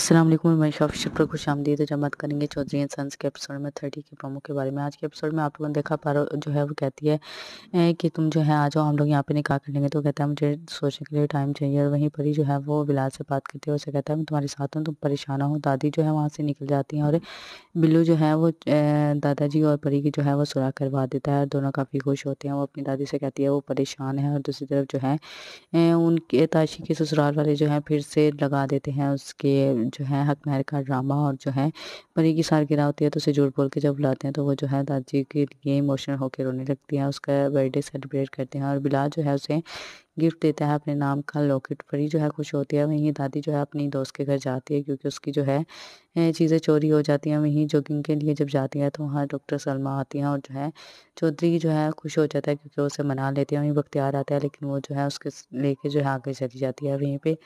असलम मैं शॉफिशर पर खुश आमदीद जमात करेंगे चौधरी एंड सन्स के एपिसोड में थर्टी के प्रोमो के बारे में आज के एपिसोड में आप लोगों ने देखा पर जो है वो कहती है कि तुम जो है आ जाओ हम लोग यहाँ पे निकाह कर लेंगे तो कहता है मुझे सोचने के लिए टाइम चाहिए और वहीं पर ही जो है वो बिलाल से बात करती है उसे कहता है मैं तुम्हारे साथ हूँ तुम परेशान हो दादी जो है वहाँ से निकल जाती हैं और बिल्लू जो है वो दादाजी और परी की जो है वो सुराख करवा देता है और दोनों काफ़ी खुश होते हैं वो अपनी दादी से कहती है वो परेशान है और दूसरी तरफ जो है उनके ताशी के ससुराल वाले जो है फिर से लगा देते हैं उसके जो है हक नहर का ड्रामा और जो है परी की सार गिरा होती है तो उसे झूठ बोल के जब बुलाते हैं तो वो जो है दादी के लिए इमोशनल होकर रोने लगती है उसका बर्थडे सेलिब्रेट करते हैं और बिला जो है उसे गिफ्ट देता है अपने नाम का लॉकेट बड़ी जो है खुश होती है वहीं दादी जो है अपनी दोस्त के घर जाती है क्योंकि उसकी जो है चीज़ें चोरी हो जाती हैं वहीं जॉगिंग के लिए जब जाती है तो वहाँ डॉक्टर सलमा आती हैं और जो है चौधरी जो है खुश हो जाता है क्योंकि उसे मना लेती है वहीं बख्तियार आता है लेकिन वो जो है उसके लेके जो है आगे चली जाती है वहीं पर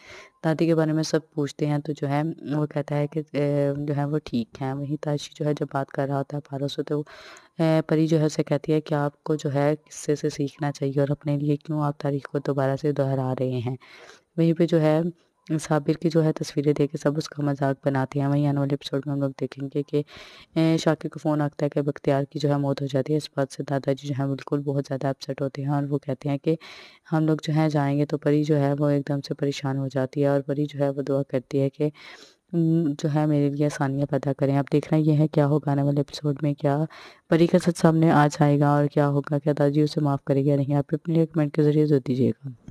दादी के बारे में सब पूछते हैं तो जो है वो कहता है कि जो है वो ठीक है वहीं ताशी जो है जब बात कर रहा होता है पारस तो परी जो है उसे कहती है कि आपको जो है किस्से से सीखना चाहिए और अपने लिए क्यों आप तारीख को दोबारा से दोहरा रहे हैं वहीं पे जो है साबिर की जो है तस्वीरें देख सब उसका मजाक बनाते हैं वहीं आने वाले एपिसोड में हम लोग देखेंगे कि शाकिर को फ़ोन आता है कि बख्तियार की जो है मौत हो जाती है इस बात से दादाजी जो है बिल्कुल बहुत ज़्यादा अपसेट होते हैं और वो कहते हैं कि हम लोग जो है जाएंगे तो परी जो है वो एकदम से परेशान हो जाती है और परी जो है वो दुआ करती है कि जो है मेरे लिए आसानियाँ पैदा करें रहे देखना यह है क्या होगा आने वाले एपिसोड में क्या परी का सच सामने आ जाएगा और क्या होगा क्या दादी उसे माफ़ करेगी या नहीं आप अपने कमेंट के ज़रिए जो दीजिएगा